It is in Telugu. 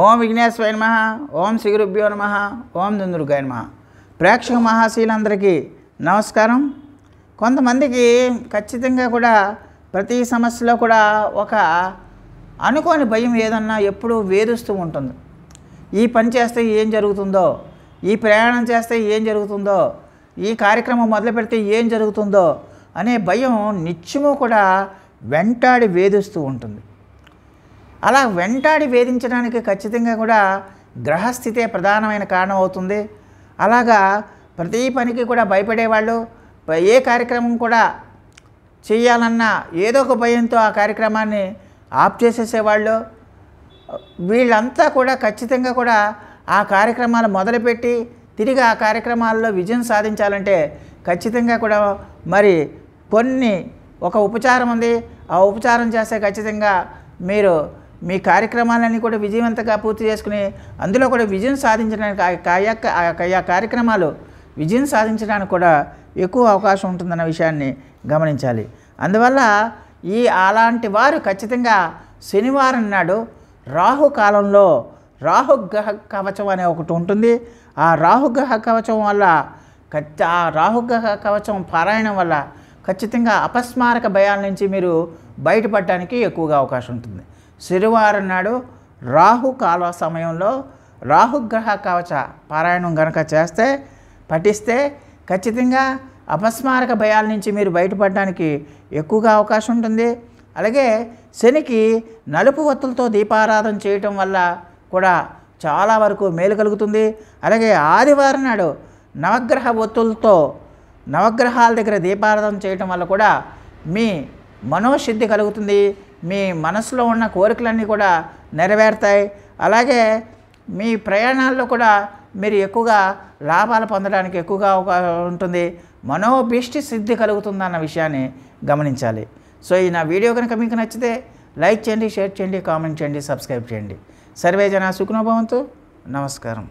ఓం విఘ్నేశ్వర నమ ఓం శ్రీగురుభ్యో నమ ఓం దుందుడుకాయ నమ ప్రేక్షక మహాశీలందరికీ నమస్కారం కొంతమందికి ఖచ్చితంగా కూడా ప్రతి సమస్యలో కూడా ఒక అనుకోని భయం ఏదన్నా ఎప్పుడూ వేధిస్తూ ఉంటుంది ఈ పని చేస్తే ఏం జరుగుతుందో ఈ ప్రయాణం చేస్తే ఏం జరుగుతుందో ఈ కార్యక్రమం మొదలు పెడితే ఏం జరుగుతుందో అనే భయం నిత్యము కూడా వెంటాడి వేధిస్తూ ఉంటుంది అలా వెంటాడి వేధించడానికి ఖచ్చితంగా కూడా గ్రహస్థితే ప్రధానమైన కారణం అవుతుంది అలాగా ప్రతి పనికి కూడా భయపడేవాళ్ళు ఏ కార్యక్రమం కూడా చేయాలన్నా ఏదో ఒక భయంతో ఆ కార్యక్రమాన్ని ఆప్ చేసేసేవాళ్ళు వీళ్ళంతా కూడా ఖచ్చితంగా కూడా ఆ కార్యక్రమాలు మొదలుపెట్టి తిరిగి ఆ కార్యక్రమాల్లో విజయం సాధించాలంటే ఖచ్చితంగా కూడా మరి కొన్ని ఒక ఉపచారం ఉంది ఆ ఉపచారం చేస్తే ఖచ్చితంగా మీరు మీ కార్యక్రమాలన్నీ కూడా విజయవంతంగా పూర్తి చేసుకుని అందులో కూడా విజయం సాధించడానికి ఆ కార్యక్రమాలు విజయం సాధించడానికి కూడా ఎక్కువ అవకాశం ఉంటుందన్న విషయాన్ని గమనించాలి అందువల్ల ఈ అలాంటి వారు ఖచ్చితంగా శనివారం నాడు రాహు కాలంలో రాహుగ్రహ కవచం అనే ఒకటి ఉంటుంది ఆ రాహుగ్రహ కవచం వల్ల ఖచ్చి ఆ రాహుగ్రహ కవచం పారాయణం వల్ల ఖచ్చితంగా అపస్మారక భయాల నుంచి మీరు బయటపడటానికి ఎక్కువగా అవకాశం ఉంటుంది శనివారం నాడు రాహు కాల సమయంలో రాహుగ్రహ కవచ పారాయణం గనక చేస్తే పఠిస్తే ఖచ్చితంగా అపస్మారక భయాల నుంచి మీరు బయటపడడానికి ఎక్కువగా అవకాశం ఉంటుంది అలాగే శనికి నలుపు ఒత్తులతో దీపారాధన చేయటం వల్ల కూడా చాలా వరకు మేలు కలుగుతుంది అలాగే ఆదివారం నాడు నవగ్రహ ఒత్తులతో నవగ్రహాల దగ్గర దీపారాధన చేయటం వల్ల కూడా మీ మనోశుద్ధి కలుగుతుంది మీ మనసులో ఉన్న కోరికలన్నీ కూడా నెరవేరుతాయి అలాగే మీ ప్రయాణాల్లో కూడా మీరు ఎక్కువగా లాభాలు పొందడానికి ఎక్కువగా ఉంటుంది మనోభీష్టి సిద్ధి కలుగుతుందన్న విషయాన్ని గమనించాలి సో ఈ నా వీడియో కనుక మీకు నచ్చితే లైక్ చేయండి షేర్ చేయండి కామెంట్ చేయండి సబ్స్క్రైబ్ చేయండి సర్వే జన సుఖనోభవంతో నమస్కారం